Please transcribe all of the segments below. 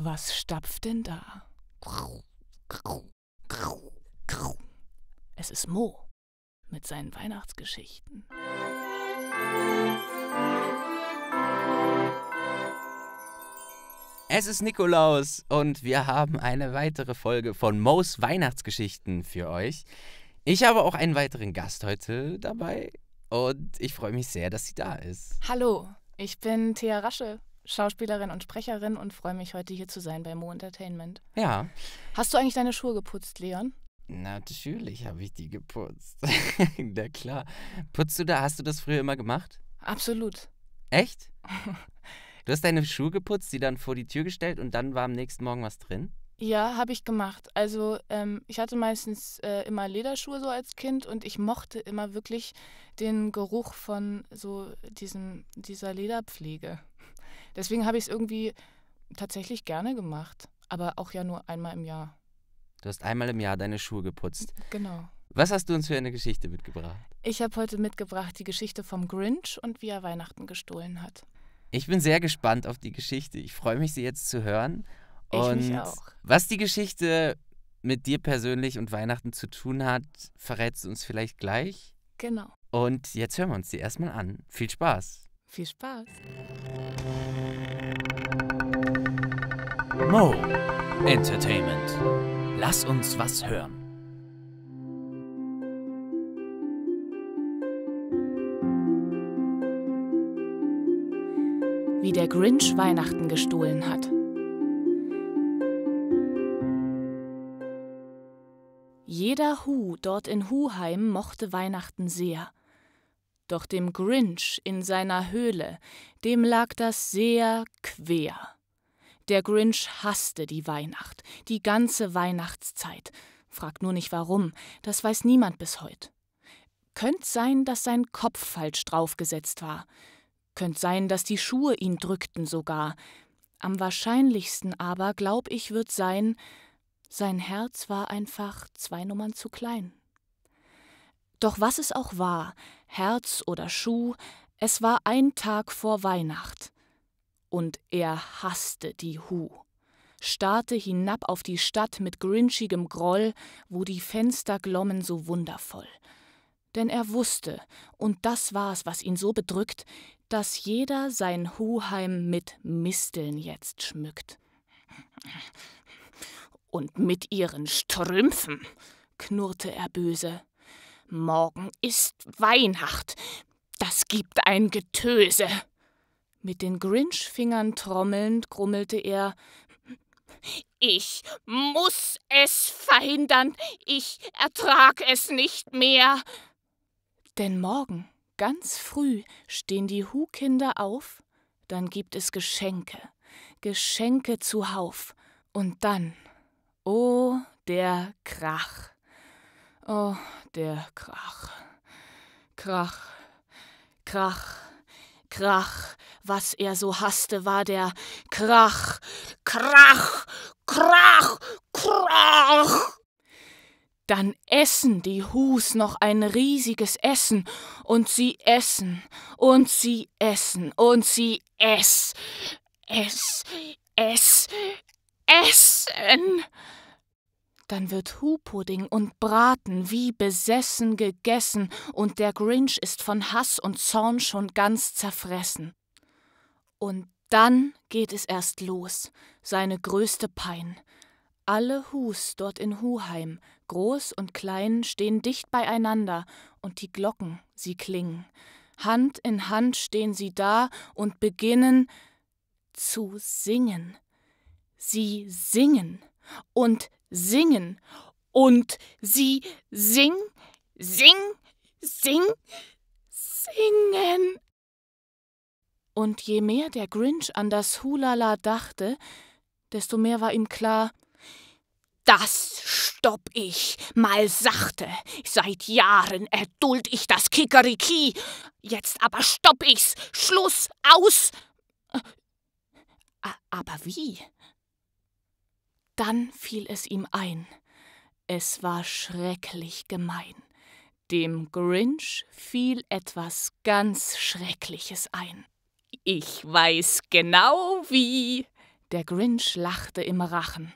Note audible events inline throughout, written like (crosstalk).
Was stapft denn da? Es ist Mo mit seinen Weihnachtsgeschichten. Es ist Nikolaus und wir haben eine weitere Folge von Mo's Weihnachtsgeschichten für euch. Ich habe auch einen weiteren Gast heute dabei und ich freue mich sehr, dass sie da ist. Hallo, ich bin Thea Rasche Schauspielerin und Sprecherin und freue mich heute hier zu sein bei Mo Entertainment. Ja. Hast du eigentlich deine Schuhe geputzt, Leon? Natürlich habe ich die geputzt. (laughs) Na klar. Putzt du da, hast du das früher immer gemacht? Absolut. Echt? (laughs) Du hast deine Schuhe geputzt, sie dann vor die Tür gestellt und dann war am nächsten Morgen was drin? Ja, habe ich gemacht. Also ähm, ich hatte meistens äh, immer Lederschuhe so als Kind und ich mochte immer wirklich den Geruch von so diesem, dieser Lederpflege. Deswegen habe ich es irgendwie tatsächlich gerne gemacht, aber auch ja nur einmal im Jahr. Du hast einmal im Jahr deine Schuhe geputzt. Genau. Was hast du uns für eine Geschichte mitgebracht? Ich habe heute mitgebracht die Geschichte vom Grinch und wie er Weihnachten gestohlen hat. Ich bin sehr gespannt auf die Geschichte. Ich freue mich, sie jetzt zu hören. Und mich auch. was die Geschichte mit dir persönlich und Weihnachten zu tun hat, verrätst du uns vielleicht gleich. Genau. Und jetzt hören wir uns die erstmal an. Viel Spaß. Viel Spaß. Mo Entertainment. Lass uns was hören. Wie der Grinch Weihnachten gestohlen hat. Jeder Hu dort in Huheim mochte Weihnachten sehr. Doch dem Grinch in seiner Höhle, dem lag das sehr quer. Der Grinch hasste die Weihnacht, die ganze Weihnachtszeit. Fragt nur nicht warum, das weiß niemand bis heute. Könnt sein, dass sein Kopf falsch draufgesetzt war. Könnt sein, dass die Schuhe ihn drückten sogar. Am wahrscheinlichsten aber, glaub ich, wird sein, sein Herz war einfach zwei Nummern zu klein. Doch was es auch war, Herz oder Schuh, es war ein Tag vor Weihnacht. Und er hasste die Hu, starrte hinab auf die Stadt mit grinschigem Groll, wo die Fenster glommen so wundervoll. Denn er wusste, und das war's, was ihn so bedrückt, dass jeder sein Huheim mit Misteln jetzt schmückt. Und mit ihren Strümpfen, knurrte er böse. Morgen ist Weihnacht, das gibt ein Getöse. Mit den Grinch-Fingern trommelnd grummelte er: Ich muss es verhindern! Ich ertrag es nicht mehr! Denn morgen, ganz früh, stehen die Hu-Kinder auf, dann gibt es Geschenke, Geschenke zuhauf. Und dann, oh, der Krach! Oh, der Krach! Krach! Krach! Krach, was er so hasste, war der Krach, Krach, Krach, Krach. Dann essen die Hus noch ein riesiges Essen, und sie essen, und sie essen, und sie ess, ess, ess, essen. Dann wird Hupudding und Braten wie besessen gegessen, und der Grinch ist von Hass und Zorn schon ganz zerfressen. Und dann geht es erst los, seine größte Pein. Alle Hus dort in Huheim, groß und klein, stehen dicht beieinander, und die Glocken, sie klingen. Hand in Hand stehen sie da und beginnen zu singen. Sie singen und singen singen. Und sie sing, sing, sing, singen. Und je mehr der Grinch an das Hulala dachte, desto mehr war ihm klar, das stopp ich mal sachte. Seit Jahren erduld ich das Kikeriki. Jetzt aber stopp ich's. Schluss aus. Äh, aber wie? Dann fiel es ihm ein. Es war schrecklich gemein. Dem Grinch fiel etwas ganz Schreckliches ein. Ich weiß genau wie. Der Grinch lachte im Rachen.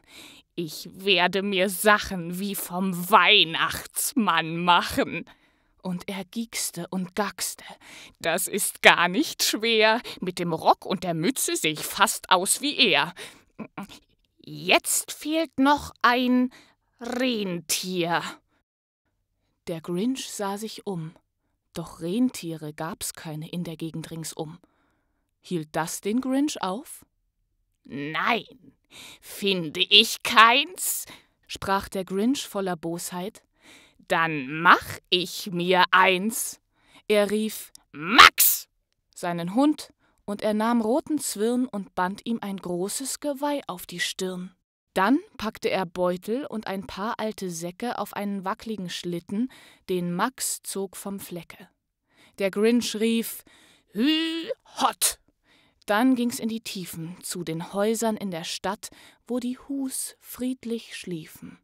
Ich werde mir Sachen wie vom Weihnachtsmann machen. Und er giekste und gackste. Das ist gar nicht schwer. Mit dem Rock und der Mütze sehe ich fast aus wie er. Jetzt fehlt noch ein Rentier. Der Grinch sah sich um, doch Rentiere gab's keine in der Gegend ringsum. Hielt das den Grinch auf? Nein, finde ich keins, sprach der Grinch voller Bosheit. Dann mach ich mir eins. Er rief Max, seinen Hund, und er nahm roten Zwirn und band ihm ein großes Geweih auf die Stirn. Dann packte er Beutel und ein paar alte Säcke auf einen wackligen Schlitten, den Max zog vom Flecke. Der Grinch rief Hü hot. Dann ging's in die Tiefen zu den Häusern in der Stadt, wo die Hus friedlich schliefen.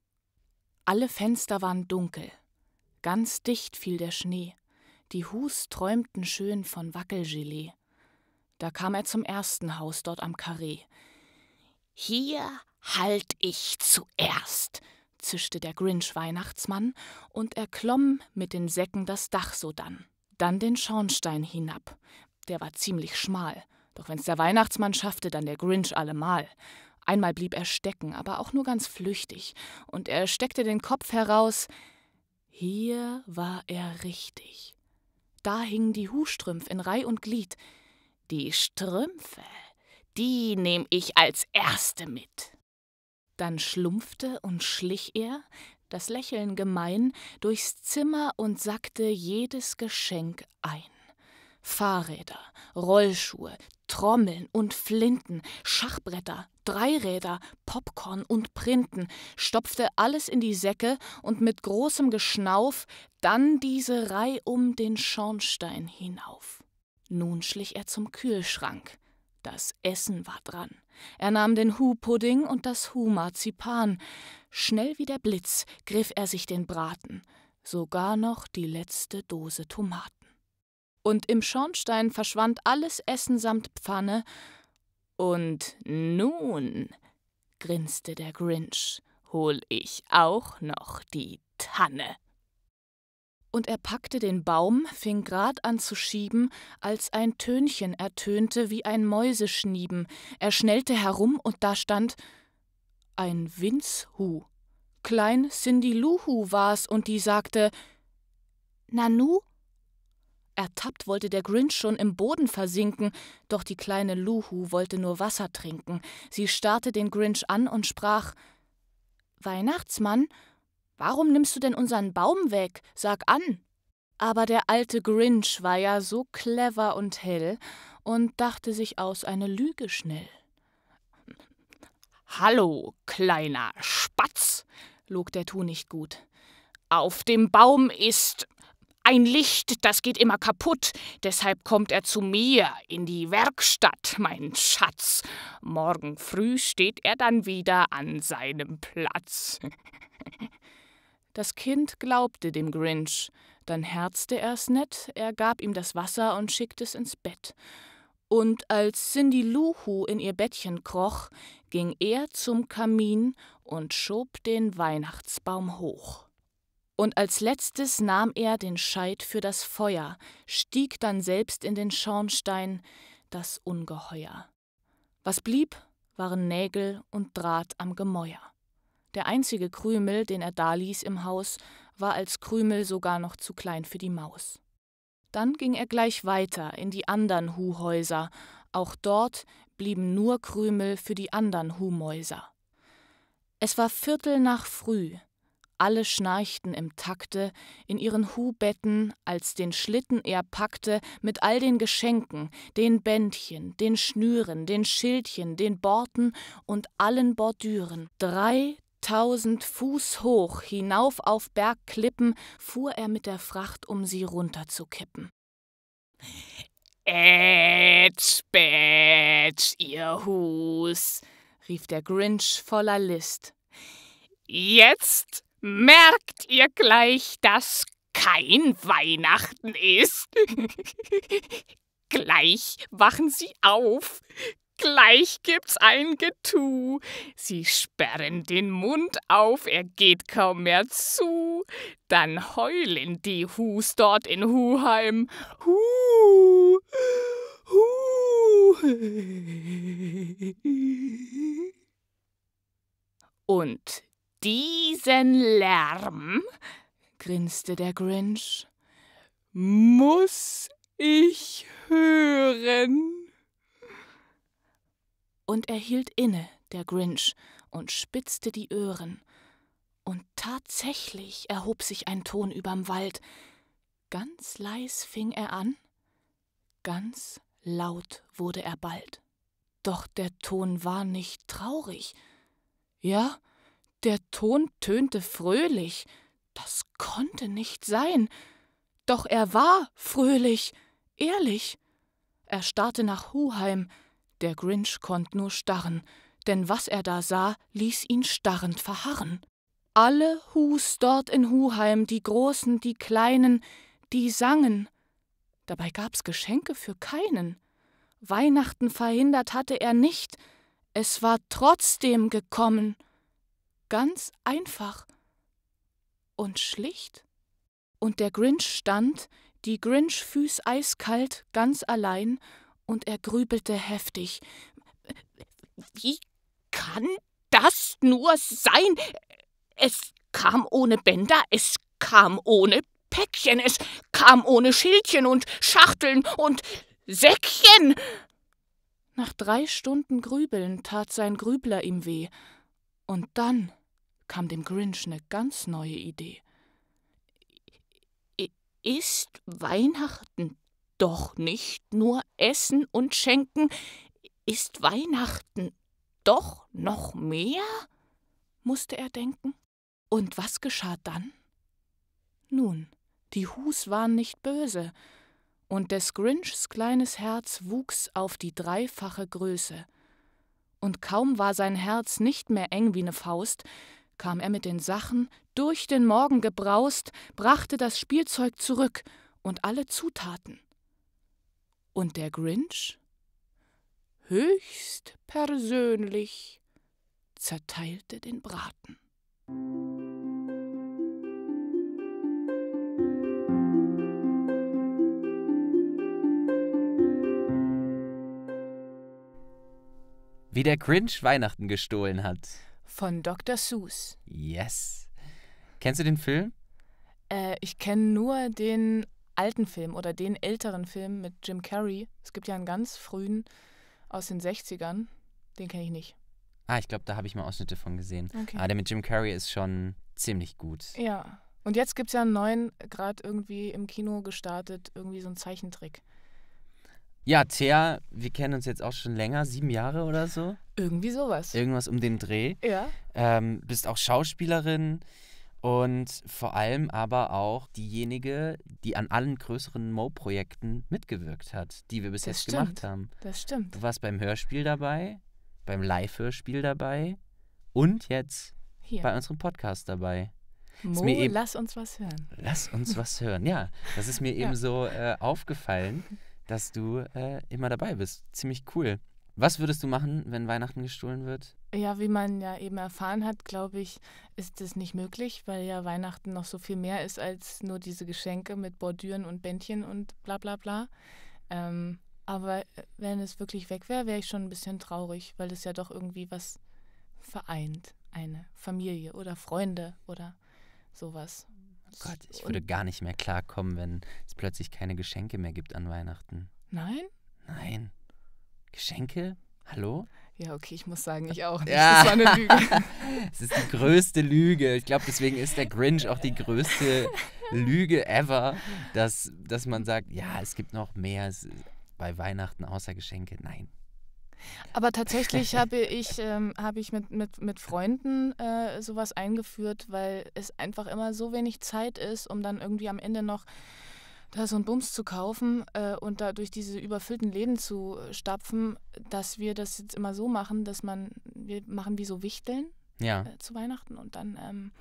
Alle Fenster waren dunkel, ganz dicht fiel der Schnee, die Hus träumten schön von Wackelgelee. Da kam er zum ersten Haus dort am Karree. Hier halt ich zuerst, zischte der Grinch Weihnachtsmann, und er klomm mit den Säcken das Dach sodann, dann den Schornstein hinab. Der war ziemlich schmal, doch wenn's der Weihnachtsmann schaffte, dann der Grinch allemal. Einmal blieb er stecken, aber auch nur ganz flüchtig, und er steckte den Kopf heraus. Hier war er richtig. Da hingen die Hustrümpf in Reih und Glied, die Strümpfe, die nehm ich als erste mit. Dann schlumpfte und schlich er, das Lächeln gemein, durchs Zimmer und sackte jedes Geschenk ein. Fahrräder, Rollschuhe, Trommeln und Flinten, Schachbretter, Dreiräder, Popcorn und Printen, stopfte alles in die Säcke und mit großem Geschnauf dann diese Reih um den Schornstein hinauf. Nun schlich er zum Kühlschrank. Das Essen war dran. Er nahm den Hu-Pudding und das Hu-Marzipan. Schnell wie der Blitz griff er sich den Braten, sogar noch die letzte Dose Tomaten. Und im Schornstein verschwand alles Essen samt Pfanne. Und nun, grinste der Grinch, hol ich auch noch die Tanne und er packte den Baum, fing grad an zu schieben, als ein Tönchen ertönte wie ein Mäuseschnieben. Er schnellte herum und da stand ein Winzhu. Klein Cindy Luhu war's und die sagte: Nanu? Ertappt wollte der Grinch schon im Boden versinken, doch die kleine Luhu wollte nur Wasser trinken. Sie starrte den Grinch an und sprach: Weihnachtsmann, Warum nimmst du denn unseren Baum weg? Sag an. Aber der alte Grinch war ja so clever und hell und dachte sich aus eine Lüge schnell. Hallo, kleiner Spatz, log der Tu nicht gut. Auf dem Baum ist ein Licht, das geht immer kaputt, deshalb kommt er zu mir in die Werkstatt, mein Schatz. Morgen früh steht er dann wieder an seinem Platz. (laughs) Das Kind glaubte dem Grinch, dann herzte er's nett, er gab ihm das Wasser und schickte es ins Bett. Und als Cindy Luhu in ihr Bettchen kroch, ging er zum Kamin und schob den Weihnachtsbaum hoch. Und als letztes nahm er den Scheit für das Feuer, stieg dann selbst in den Schornstein, das Ungeheuer. Was blieb, waren Nägel und Draht am Gemäuer. Der einzige Krümel, den er da ließ im Haus, war als Krümel sogar noch zu klein für die Maus. Dann ging er gleich weiter in die anderen Huhäuser, auch dort blieben nur Krümel für die anderen Huhmäuser. Es war Viertel nach früh, alle schnarchten im Takte in ihren Hubetten, als den Schlitten er packte mit all den Geschenken, den Bändchen, den Schnüren, den Schildchen, den Borten und allen Bordüren. Drei Tausend Fuß hoch hinauf auf Bergklippen fuhr er mit der Fracht, um sie runterzukippen. Ätsch, Bätsch, ihr Hus, rief der Grinch voller List. Jetzt merkt ihr gleich, dass kein Weihnachten ist. (laughs) gleich wachen sie auf, Gleich gibt's ein Getu. Sie sperren den Mund auf, er geht kaum mehr zu. Dann heulen die Hus dort in Huheim. Hu, hu. Und diesen Lärm, grinste der Grinch, muss ich hören. Und er hielt inne, der Grinch, und spitzte die Öhren. Und tatsächlich erhob sich ein Ton überm Wald. Ganz leis fing er an, ganz laut wurde er bald. Doch der Ton war nicht traurig. Ja, der Ton tönte fröhlich. Das konnte nicht sein. Doch er war fröhlich, ehrlich. Er starrte nach Huheim, der Grinch konnte nur starren, denn was er da sah, ließ ihn starrend verharren. Alle Hus dort in Huheim, die Großen, die Kleinen, die sangen. Dabei gab's Geschenke für keinen. Weihnachten verhindert hatte er nicht, es war trotzdem gekommen. Ganz einfach und schlicht. Und der Grinch stand, die Grinch-Füß eiskalt, ganz allein, und er grübelte heftig. Wie kann das nur sein? Es kam ohne Bänder, es kam ohne Päckchen, es kam ohne Schildchen und Schachteln und Säckchen. Nach drei Stunden Grübeln tat sein Grübler ihm weh, und dann kam dem Grinch eine ganz neue Idee. Ist Weihnachten doch nicht nur Essen und Schenken ist Weihnachten. Doch noch mehr? musste er denken. Und was geschah dann? Nun, die Hus waren nicht böse, und des Grinchs kleines Herz wuchs auf die dreifache Größe. Und kaum war sein Herz nicht mehr eng wie eine Faust, kam er mit den Sachen durch den Morgen gebraust, brachte das Spielzeug zurück und alle Zutaten. Und der Grinch? Höchst persönlich zerteilte den Braten. Wie der Grinch Weihnachten gestohlen hat. Von Dr. Seuss. Yes. Kennst du den Film? Äh, ich kenne nur den alten Film oder den älteren Film mit Jim Carrey. Es gibt ja einen ganz frühen aus den 60ern. Den kenne ich nicht. Ah, ich glaube, da habe ich mal Ausschnitte von gesehen. Okay. Ah, der mit Jim Carrey ist schon ziemlich gut. Ja. Und jetzt gibt es ja einen neuen, gerade irgendwie im Kino gestartet, irgendwie so ein Zeichentrick. Ja, Thea, wir kennen uns jetzt auch schon länger, sieben Jahre oder so. Irgendwie sowas. Irgendwas um den Dreh. Ja. Ähm, bist auch Schauspielerin und vor allem aber auch diejenige, die an allen größeren Mo-Projekten mitgewirkt hat, die wir bis das jetzt stimmt. gemacht haben. Das stimmt. Du warst beim Hörspiel dabei, beim Live-Hörspiel dabei und jetzt Hier. bei unserem Podcast dabei. Mo, eben, lass uns was hören. Lass uns was (laughs) hören, ja. Das ist mir ja. eben so äh, aufgefallen, dass du äh, immer dabei bist. Ziemlich cool. Was würdest du machen, wenn Weihnachten gestohlen wird? Ja, wie man ja eben erfahren hat, glaube ich, ist das nicht möglich, weil ja Weihnachten noch so viel mehr ist als nur diese Geschenke mit Bordüren und Bändchen und bla bla bla. Ähm, aber äh, wenn es wirklich weg wäre, wäre ich schon ein bisschen traurig, weil es ja doch irgendwie was vereint. Eine Familie oder Freunde oder sowas. Oh Gott, ich würde gar nicht mehr klarkommen, wenn es plötzlich keine Geschenke mehr gibt an Weihnachten. Nein? Nein. Geschenke? Hallo? Ja, okay, ich muss sagen, ich auch. Nicht. Ja. Das war eine Lüge. (laughs) Es ist die größte Lüge. Ich glaube, deswegen ist der Grinch auch die größte Lüge ever, dass, dass man sagt, ja, es gibt noch mehr bei Weihnachten außer Geschenke. Nein. Aber tatsächlich habe ich, ähm, habe ich mit, mit, mit Freunden äh, sowas eingeführt, weil es einfach immer so wenig Zeit ist, um dann irgendwie am Ende noch da so einen Bums zu kaufen äh, und da durch diese überfüllten Läden zu äh, stapfen, dass wir das jetzt immer so machen, dass man, wir machen wie so Wichteln ja. äh, zu Weihnachten und dann ähm,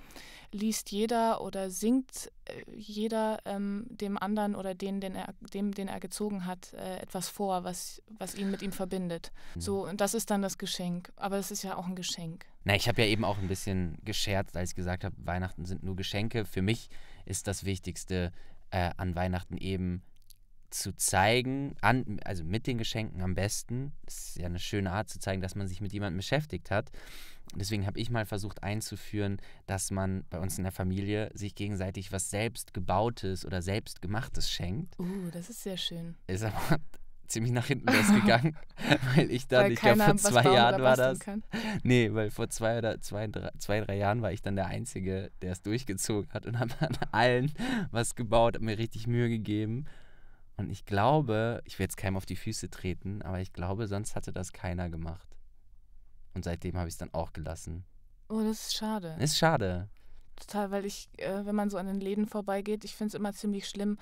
liest jeder oder singt äh, jeder ähm, dem anderen oder den, den er, dem, den er gezogen hat, äh, etwas vor, was, was ihn mit ihm verbindet. Mhm. So, und das ist dann das Geschenk. Aber es ist ja auch ein Geschenk. Na, ich habe ja eben auch ein bisschen gescherzt, als ich gesagt habe, Weihnachten sind nur Geschenke. Für mich ist das Wichtigste, äh, an Weihnachten eben zu zeigen, an, also mit den Geschenken am besten, das ist ja eine schöne Art zu zeigen, dass man sich mit jemandem beschäftigt hat. Deswegen habe ich mal versucht einzuführen, dass man bei uns in der Familie sich gegenseitig was selbstgebautes oder selbstgemachtes schenkt. Uh, das ist sehr schön. Ist aber ziemlich nach hinten losgegangen, (laughs) weil ich da, weil ich glaube, vor zwei Jahren war das. Kann. Nee, weil vor zwei oder zwei drei, zwei, drei Jahren war ich dann der Einzige, der es durchgezogen hat und (laughs) habe an allen was gebaut, habe mir richtig Mühe gegeben. Und ich glaube, ich will jetzt keinem auf die Füße treten, aber ich glaube, sonst hatte das keiner gemacht. Und seitdem habe ich es dann auch gelassen. Oh, das ist schade. Ist schade. Total, weil ich, äh, wenn man so an den Läden vorbeigeht, ich finde es immer ziemlich schlimm,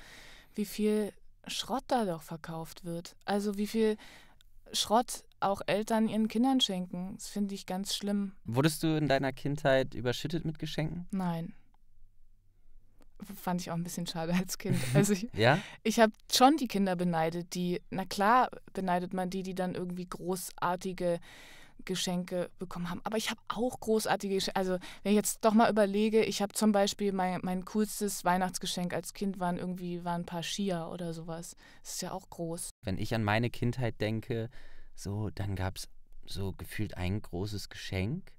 wie viel Schrott da doch verkauft wird. Also wie viel Schrott auch Eltern ihren Kindern schenken. Das finde ich ganz schlimm. Wurdest du in deiner Kindheit überschüttet mit Geschenken? Nein. Fand ich auch ein bisschen schade als Kind. (laughs) Also ich, ja? ich habe schon die Kinder beneidet, die, na klar, beneidet man die, die dann irgendwie großartige Geschenke bekommen haben. Aber ich habe auch großartige Geschenke. Also wenn ich jetzt doch mal überlege, ich habe zum Beispiel mein, mein coolstes Weihnachtsgeschenk als Kind waren irgendwie waren ein paar Skier oder sowas. Das ist ja auch groß. Wenn ich an meine Kindheit denke, so dann gab es so gefühlt ein großes Geschenk.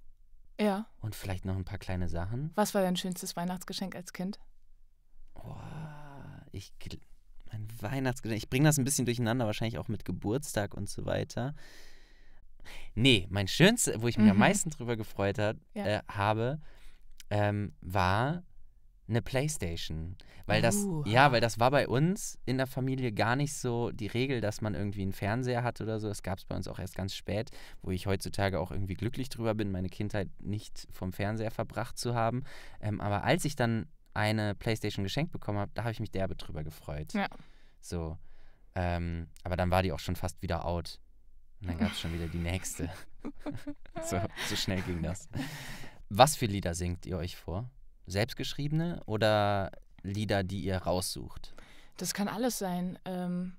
Ja. Und vielleicht noch ein paar kleine Sachen. Was war dein schönstes Weihnachtsgeschenk als Kind? Boah, ich mein Weihnachtsgeschenk. Ich bringe das ein bisschen durcheinander, wahrscheinlich auch mit Geburtstag und so weiter. Nee, mein schönste, wo ich mich mhm. am meisten drüber gefreut hat, ja. äh, habe, ähm, war eine Playstation. Weil das, uh. ja, weil das war bei uns in der Familie gar nicht so die Regel, dass man irgendwie einen Fernseher hat oder so. Das gab es bei uns auch erst ganz spät, wo ich heutzutage auch irgendwie glücklich drüber bin, meine Kindheit nicht vom Fernseher verbracht zu haben. Ähm, aber als ich dann eine Playstation geschenkt bekommen habe, da habe ich mich derbe drüber gefreut. Ja. So. Ähm, aber dann war die auch schon fast wieder out. Und dann gab es schon wieder die nächste. (laughs) so, so schnell ging das. Was für Lieder singt ihr euch vor? Selbstgeschriebene oder Lieder, die ihr raussucht? Das kann alles sein. Ähm,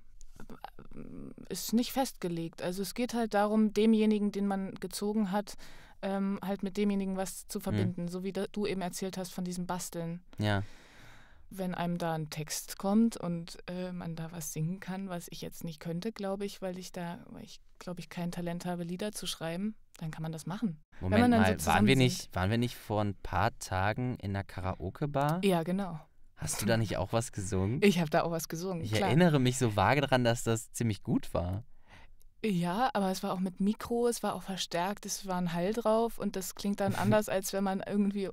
ist nicht festgelegt. Also es geht halt darum, demjenigen, den man gezogen hat, ähm, halt mit demjenigen was zu hm. verbinden, mhm. so wie du eben erzählt hast von diesem Basteln. Ja wenn einem da ein Text kommt und äh, man da was singen kann, was ich jetzt nicht könnte, glaube ich, weil ich da, weil ich glaube ich kein Talent habe, Lieder zu schreiben, dann kann man das machen. Moment mal, so waren wir nicht, waren wir nicht vor ein paar Tagen in einer Karaoke-Bar? Ja, genau. Hast du da nicht auch was gesungen? Ich habe da auch was gesungen. Ich klar. erinnere mich so vage daran, dass das ziemlich gut war. Ja, aber es war auch mit Mikro, es war auch verstärkt, es war ein Hall drauf und das klingt dann (laughs) anders, als wenn man irgendwie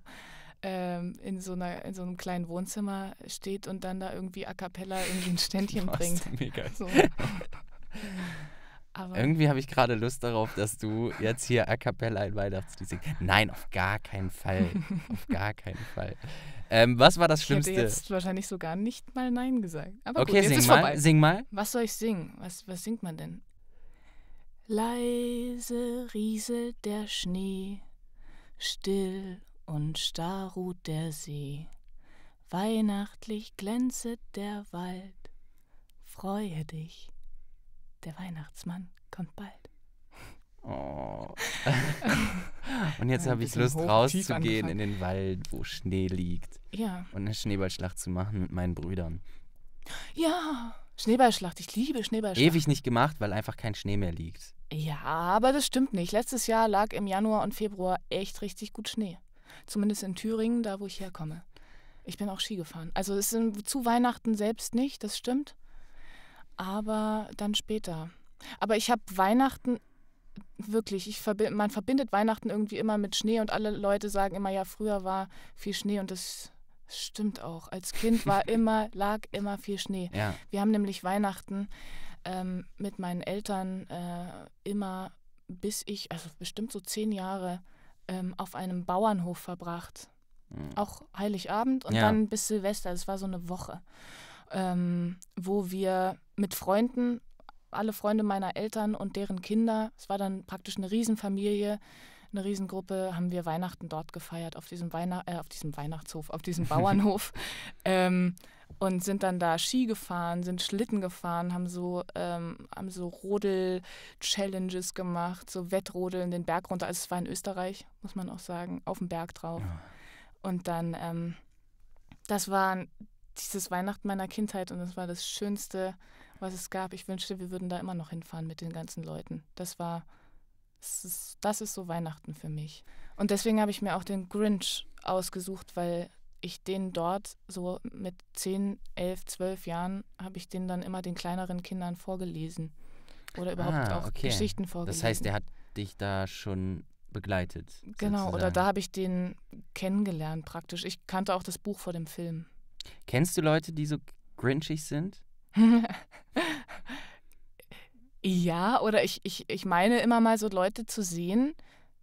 ähm, in, so einer, in so einem kleinen Wohnzimmer steht und dann da irgendwie a cappella irgendwie ein Ständchen (laughs) bringt. Mega. (laughs) So. (laughs) Aber Irgendwie habe ich gerade Lust darauf, dass du jetzt hier a cappella ein Weihnachtslied singst. Nein, auf gar keinen Fall. auf gar keinen Fall. Ähm, was war das Schlimmste? Ich hätte jetzt wahrscheinlich sogar nicht mal Nein gesagt. Aber okay, gut, sing, mal, vorbei. sing mal. Was soll ich singen? Was, was singt man denn? Leise rieselt der Schnee, still und starr ruht der See, weihnachtlich glänzet der Wald, freue dich, der Weihnachtsmann kommt bald. Oh. (laughs) und jetzt habe ich Lust hoch, rauszugehen in den Wald, wo Schnee liegt. Ja. Und eine Schneeballschlacht zu machen mit meinen Brüdern. Ja, Schneeballschlacht. Ich liebe Schneeballschlacht. Ewig nicht gemacht, weil einfach kein Schnee mehr liegt. Ja, aber das stimmt nicht. Letztes Jahr lag im Januar und Februar echt richtig gut Schnee zumindest in Thüringen, da wo ich herkomme. Ich bin auch Ski gefahren. Also es ist zu Weihnachten selbst nicht, das stimmt. Aber dann später. Aber ich habe Weihnachten wirklich, ich verbi man verbindet Weihnachten irgendwie immer mit Schnee und alle Leute sagen immer, ja, früher war viel Schnee und das stimmt auch. Als Kind war (laughs) immer, lag immer viel Schnee. Ja. Wir haben nämlich Weihnachten ähm, mit meinen Eltern äh, immer bis ich, also bestimmt so zehn Jahre ähm, auf einem Bauernhof verbracht. Mhm. Auch Heiligabend und ja. dann bis Silvester. Es war so eine Woche, ähm, wo wir mit Freunden, alle Freunde meiner Eltern und deren Kinder, es war dann praktisch eine Riesenfamilie, eine Riesengruppe, haben wir Weihnachten dort gefeiert, auf diesem, Weihnacht, äh, auf diesem Weihnachtshof, auf diesem (laughs) Bauernhof. ähm, und sind dann da Ski gefahren, sind Schlitten gefahren, haben so, ähm, so Rodel-Challenges gemacht, so Wettrodeln den Berg runter. Also es war in Österreich, muss man auch sagen, auf dem Berg drauf. Ja. Und dann, ähm, das war dieses Weihnachten meiner Kindheit und das war das Schönste, was es gab. Ich wünschte, wir würden da immer noch hinfahren mit den ganzen Leuten. Das war, das ist, das ist so Weihnachten für mich. Und deswegen habe ich mir auch den Grinch ausgesucht, weil ich den dort so mit 10, 11, 12 Jahren habe ich den dann immer den kleineren Kindern vorgelesen oder überhaupt ah, auch okay. Geschichten vorgelesen. Das heißt, der hat dich da schon begleitet. Genau, sozusagen. oder da habe ich den kennengelernt praktisch. Ich kannte auch das Buch vor dem Film. Kennst du Leute, die so grinchig sind? (laughs) ja, oder ich, ich, ich meine immer mal so Leute zu sehen,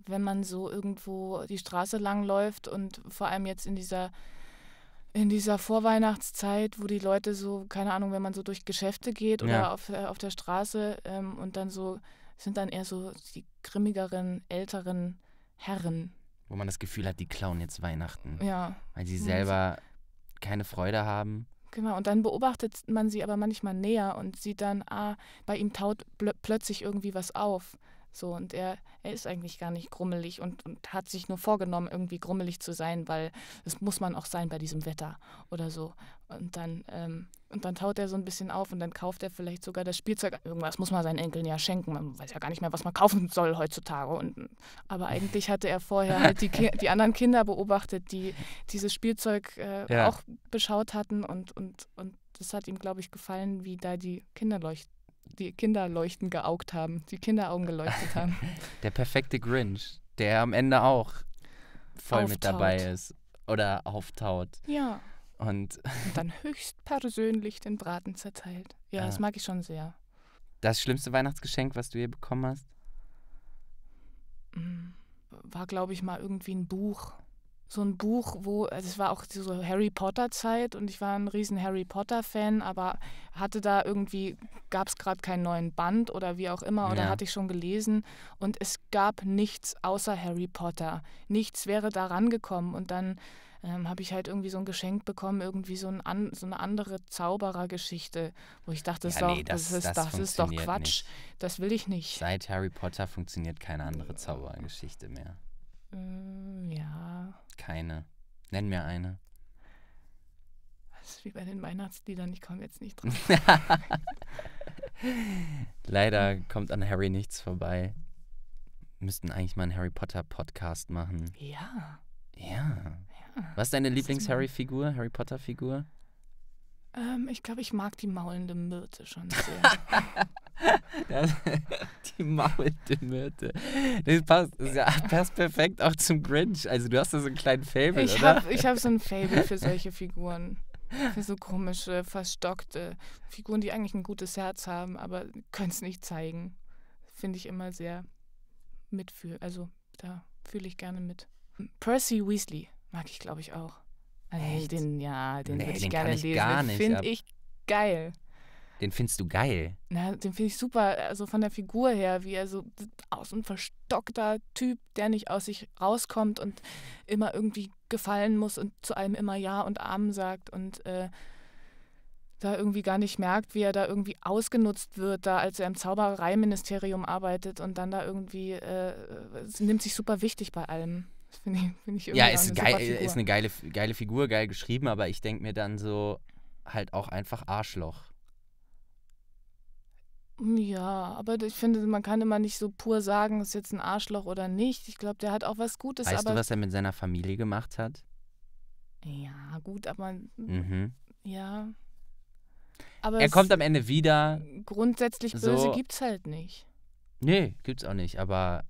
wenn man so irgendwo die Straße lang läuft und vor allem jetzt in dieser in dieser Vorweihnachtszeit, wo die Leute so, keine Ahnung, wenn man so durch Geschäfte geht oder ja. auf, äh, auf der Straße ähm, und dann so, sind dann eher so die grimmigeren, älteren Herren. Wo man das Gefühl hat, die klauen jetzt Weihnachten. Ja. Weil sie selber so. keine Freude haben. Genau, und dann beobachtet man sie aber manchmal näher und sieht dann, ah, bei ihm taut plötzlich irgendwie was auf. So, und er, er ist eigentlich gar nicht grummelig und, und hat sich nur vorgenommen, irgendwie grummelig zu sein, weil das muss man auch sein bei diesem Wetter oder so. Und dann, ähm, und dann taut er so ein bisschen auf und dann kauft er vielleicht sogar das Spielzeug. Irgendwas muss man seinen Enkeln ja schenken. Man weiß ja gar nicht mehr, was man kaufen soll heutzutage. Und, aber eigentlich hatte er vorher halt die, Ki die anderen Kinder beobachtet, die dieses Spielzeug äh, ja. auch beschaut hatten und, und, und das hat ihm, glaube ich, gefallen, wie da die Kinder leuchten die Kinderleuchten geaugt haben, die Kinderaugen geleuchtet (laughs) haben. Der perfekte Grinch, der am Ende auch voll auftaut. mit dabei ist oder auftaut. Ja. Und, Und dann (laughs) höchstpersönlich den Braten zerteilt. Ja, ja, das mag ich schon sehr. Das schlimmste Weihnachtsgeschenk, was du je bekommen hast? Mm, war, glaube ich, mal irgendwie ein Buch so ein Buch, wo, also es war auch so Harry Potter Zeit und ich war ein riesen Harry Potter Fan, aber hatte da irgendwie, gab es gerade keinen neuen Band oder wie auch immer, oder ja. hatte ich schon gelesen und es gab nichts außer Harry Potter. Nichts wäre da rangekommen und dann ähm, habe ich halt irgendwie so ein Geschenk bekommen, irgendwie so, ein an, so eine andere Zauberergeschichte, wo ich dachte, ja, das, nee, das, das, ist, das, das ist doch Quatsch, nicht. das will ich nicht. Seit Harry Potter funktioniert keine andere Zauberergeschichte mehr. Hm, ja. Keine. Nenn mir eine. Das ist wie bei den Weihnachtsliedern, ich komme jetzt nicht drauf. (laughs) Leider kommt an Harry nichts vorbei. Müssten eigentlich mal einen Harry Potter Podcast machen. Ja. Ja. ja. Was ist deine Lieblings-Harry-Figur, Harry Potter-Figur? Ähm, ich glaube, ich mag die maulende Myrte schon (laughs) sehr. (laughs) die Maultimürte. Das passt, das passt perfekt auch zum Grinch. Also du hast da so einen kleinen Fable, ich oder? Hab, ich habe so ein Fable für solche Figuren. Für so komische, verstockte Figuren, die eigentlich ein gutes Herz haben, aber können es nicht zeigen. Finde ich immer sehr mitfühl. Also da fühle ich gerne mit. Percy Weasley mag ich, glaube ich, auch. Also den, ja, den nee, würde ich gerne lesen. Finde ich geil. Den findest du geil? Na, den finde ich super. Also von der Figur her, wie er so aus so ein verstockter Typ, der nicht aus sich rauskommt und immer irgendwie gefallen muss und zu allem immer Ja und Amen sagt und äh, da irgendwie gar nicht merkt, wie er da irgendwie ausgenutzt wird, da als er im Zaubereiministerium arbeitet und dann da irgendwie äh, nimmt sich super wichtig bei allem. Finde ich, find ich irgendwie ja, ist, eine, geil, ist eine geile, geile Figur, geil geschrieben, aber ich denke mir dann so halt auch einfach Arschloch. Ja, aber ich finde, man kann immer nicht so pur sagen, ist jetzt ein Arschloch oder nicht. Ich glaube, der hat auch was Gutes. Weißt du, was er mit seiner Familie gemacht hat? Ja, gut, aber mhm. ja. Aber er kommt am Ende wieder. Grundsätzlich böse so, gibt's halt nicht. Nee, gibt's auch nicht, aber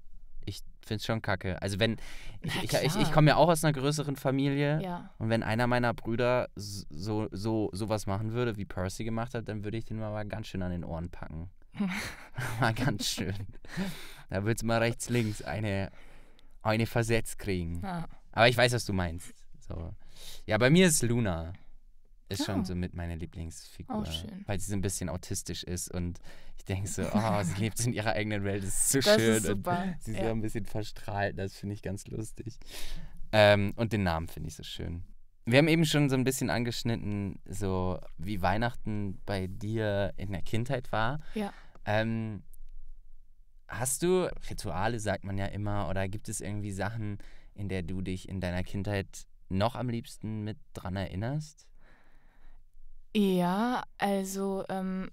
finde es schon kacke. Also wenn, ich, ich, ich, ich komme ja auch aus einer größeren Familie ja. und wenn einer meiner Brüder so, so, sowas machen würde, wie Percy gemacht hat, dann würde ich den mal ganz schön an den Ohren packen. (laughs) mal ganz schön. Da würde es mal rechts, links eine, eine versetzt kriegen. Ja. Aber ich weiß, was du meinst. So. Ja, bei mir ist Luna ist oh. schon so mit meiner Lieblingsfigur, oh, weil sie so ein bisschen autistisch ist und ich denke so, (laughs) oh, sie lebt in ihrer eigenen Welt, das ist so das schön. Ist super. sie ist ja. so ein bisschen verstrahlt, das finde ich ganz lustig. Ähm, und den Namen finde ich so schön. Wir haben eben schon so ein bisschen angeschnitten, so wie Weihnachten bei dir in der Kindheit war. Ja. Ähm, hast du Rituale, sagt man ja immer, oder gibt es irgendwie Sachen, in der du dich in deiner Kindheit noch am liebsten mit dran erinnerst? Ja, also ähm,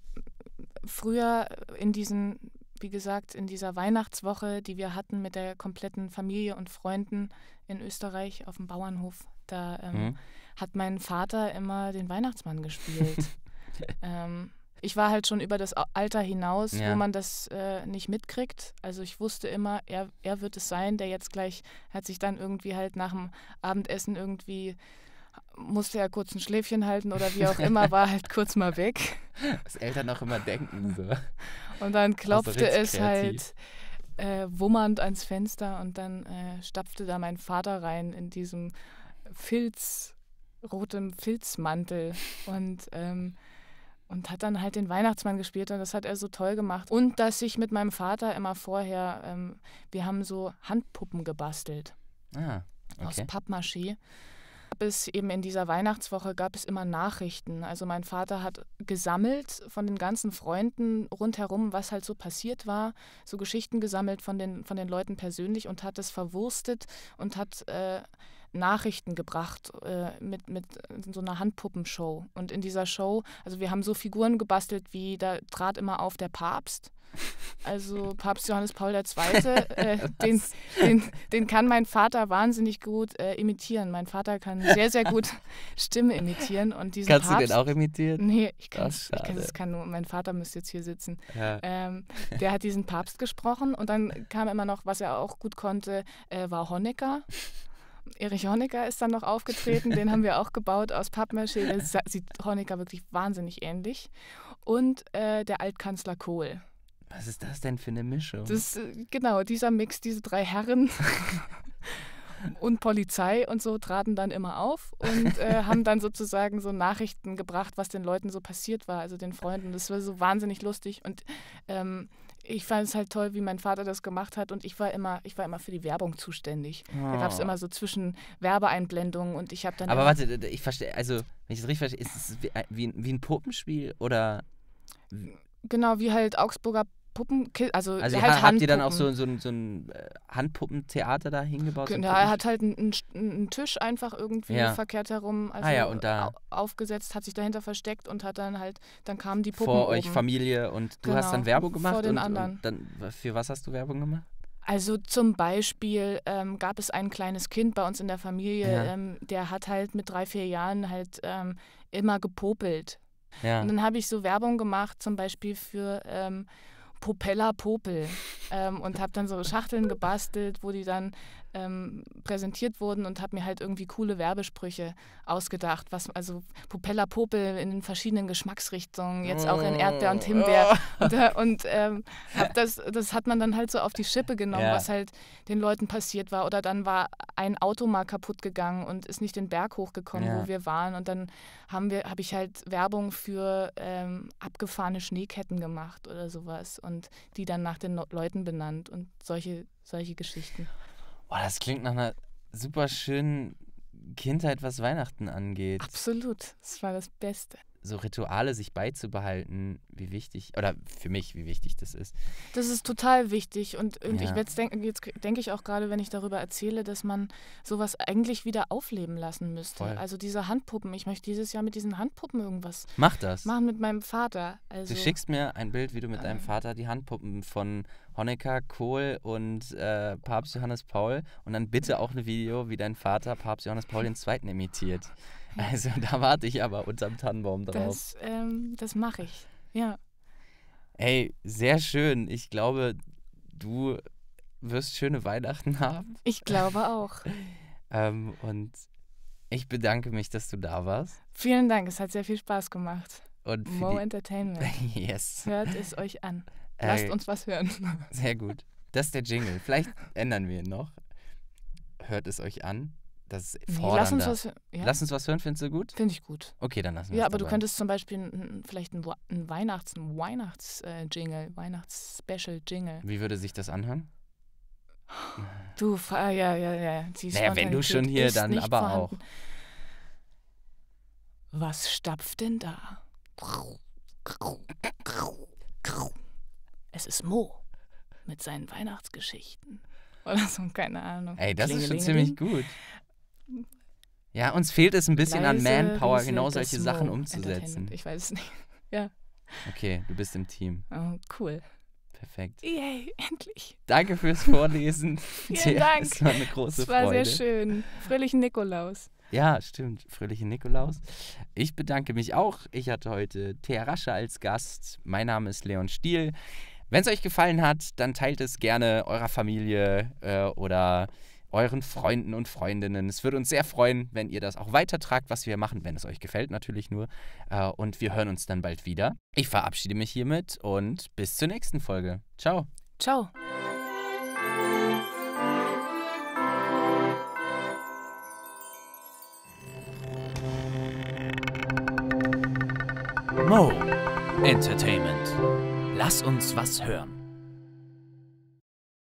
früher in diesen, wie gesagt, in dieser Weihnachtswoche, die wir hatten mit der kompletten Familie und Freunden in Österreich auf dem Bauernhof, da ähm, mhm. hat mein Vater immer den Weihnachtsmann gespielt. (laughs) ähm, ich war halt schon über das Alter hinaus, ja. wo man das äh, nicht mitkriegt. Also ich wusste immer, er, er wird es sein, der jetzt gleich hat sich dann irgendwie halt nach dem Abendessen irgendwie musste ja kurz ein Schläfchen halten oder wie auch (laughs) immer, war halt kurz mal weg. Was Eltern auch immer denken. So. Und dann klopfte es halt äh, wummernd ans Fenster und dann äh, stapfte da mein Vater rein in diesem Filz, rotem Filzmantel und, ähm, und hat dann halt den Weihnachtsmann gespielt und das hat er so toll gemacht. Und dass ich mit meinem Vater immer vorher, ähm, wir haben so Handpuppen gebastelt. Ah, okay. Aus Pappmaché bis eben in dieser Weihnachtswoche gab es immer Nachrichten. Also mein Vater hat gesammelt von den ganzen Freunden rundherum, was halt so passiert war, so Geschichten gesammelt von den, von den Leuten persönlich und hat es verwurstet und hat äh, Nachrichten gebracht äh, mit, mit so einer Handpuppenshow. Und in dieser Show, also wir haben so Figuren gebastelt, wie da trat immer auf der Papst. Also Papst Johannes Paul II., äh, (laughs) den, den, den, kann mein Vater wahnsinnig gut äh, imitieren. Mein Vater kann sehr, sehr gut (laughs) Stimme imitieren. Und diesen Kannst Papst, du den auch imitieren? Nee, ich kann es kann nur, mein Vater müsste jetzt hier sitzen. Ja. Ähm, der hat diesen Papst gesprochen und dann kam immer noch, was er auch gut konnte, äh, war Honecker. Erich Honecker ist dann noch aufgetreten, den haben wir auch gebaut aus Pappmaché. Das sieht Honecker wirklich wahnsinnig ähnlich. Und äh, der Altkanzler Kohl. Was ist das denn für eine Mischung? Das, äh, genau, dieser Mix, diese drei Herren (laughs) und Polizei und so traten dann immer auf und äh, haben dann sozusagen so Nachrichten gebracht, was den Leuten so passiert war, also den Freunden. Das war so wahnsinnig lustig und ähm, ich fand es halt toll, wie mein Vater das gemacht hat und ich war immer, ich war immer für die Werbung zuständig. Oh. Da gab es ah. immer so zwischen Werbeeinblendungen und ich habe dann. Aber warte, ich verstehe, also wenn ich das richtig verstehe, ist es wie, äh, wie, wie ein Puppenspiel oder? Genau, wie halt Augsburger Puppen, also, also halt habt ihr dann auch so, so, ein, so ein äh, Handpuppentheater da hingebaut? Ja, genau, er hat halt einen, einen Tisch einfach irgendwie ja. verkehrt herum also ah, ja, also und da aufgesetzt, hat sich dahinter versteckt und hat dann halt, dann kamen die Puppen. Vor oben. euch Familie und du genau. hast dann genau, Werbung gemacht? Vor den und, anderen. Und dann, für was hast du Werbung gemacht? Also zum Beispiel ähm, gab es ein kleines Kind bei uns in der Familie, ja. ähm, der hat halt mit drei, vier Jahren halt ähm, immer gepopelt. Und dann habe ich so Werbung gemacht, zum Beispiel für ähm, Popella Popel ähm, und habe dann so Schachteln gebastelt, wo die dann ähm, präsentiert wurden und habe mir halt irgendwie coole Werbesprüche ausgedacht. Was, also Popella Popel in den verschiedenen Geschmacksrichtungen, jetzt auch in Erdbeer und Himbeer. Oh. (laughs) Und, äh, und ähm, das, das hat man dann halt so auf die Schippe genommen, ja. was halt den Leuten passiert war. Oder dann war ein Auto mal kaputt gegangen und ist nicht den Berg hochgekommen, ja. wo wir waren. Und dann haben wir, habe ich halt Werbung für ähm, abgefahrene Schneeketten gemacht oder sowas und die dann nach den Leuten benannt und solche, solche Geschichten. Oh, das klingt nach einer super schönen Kindheit, was Weihnachten angeht. Absolut. Das war das Beste so Rituale sich beizubehalten, wie wichtig, oder für mich, wie wichtig das ist. Das ist total wichtig. Und, und ja. ich jetzt denke ich auch gerade, wenn ich darüber erzähle, dass man sowas eigentlich wieder aufleben lassen müsste. Voll. Also diese Handpuppen, ich möchte dieses Jahr mit diesen Handpuppen irgendwas Mach das. machen mit meinem Vater. Also, du schickst mir ein Bild, wie du mit äh, deinem Vater die Handpuppen von Honecker, Kohl und äh, Papst Johannes Paul und dann bitte auch ein Video, wie dein Vater Papst Johannes Paul II. imitiert. Also (laughs) da warte ich aber unterm Tannenbaum drauf. Das, ähm, das mache ich, ja. Ey, sehr schön. Ich glaube, du wirst schöne Weihnachten haben. Ich glaube auch. (laughs) ähm, und ich bedanke mich, dass du da warst. Vielen Dank, es hat sehr viel Spaß gemacht. Und More Entertainment. (laughs) yes. Hört es euch an. Lasst äh, uns was hören. Sehr gut. Das ist der Jingle. Vielleicht ändern wir ihn noch. Hört es euch an. Das ist Nee, lass, uns was, ja. lass uns was hören, findest du gut? Finde ich gut. Okay, dann lassen wir Ja, aber dabei. du könntest zum Beispiel vielleicht einen Weihnachts-, ein weihnachts weihnachts äh, Weihnachts-Special-Jingle. Wie würde sich das anhören? Du, ja, ja, ja. Die naja, wenn du schon hier, dann aber vorhanden. auch. Was stapft denn da? Es ist Mo mit seinen Weihnachtsgeschichten. Oder so, keine Ahnung. Ey, das ist schon ziemlich gut. Ja, uns fehlt es ein bisschen Leise, an Manpower, genau solche Sachen umzusetzen. Ich weiß es nicht. (laughs) Ja. Okay, du bist im Team. Oh, cool. Perfekt. Yay, endlich. Danke fürs Vorlesen. (laughs) (laughs) Vielen ja, Dank. Es war eine große Freude. Es war Freude. sehr schön. Fröhlichen Nikolaus. Ja, stimmt. Fröhlichen Nikolaus. Ich bedanke mich auch. Ich hatte heute Thea Rasche als Gast. Mein Name ist Leon Stiel. Wenn es euch gefallen hat, dann teilt es gerne eurer Familie äh, oder euren Freunden und Freundinnen. Es würde uns sehr freuen, wenn ihr das auch weitertragt, was wir machen, wenn es euch gefällt, natürlich nur. Äh, und wir hören uns dann bald wieder. Ich verabschiede mich hiermit und bis zur nächsten Folge. Ciao. Ciao. Mo Entertainment. Lass uns was hören.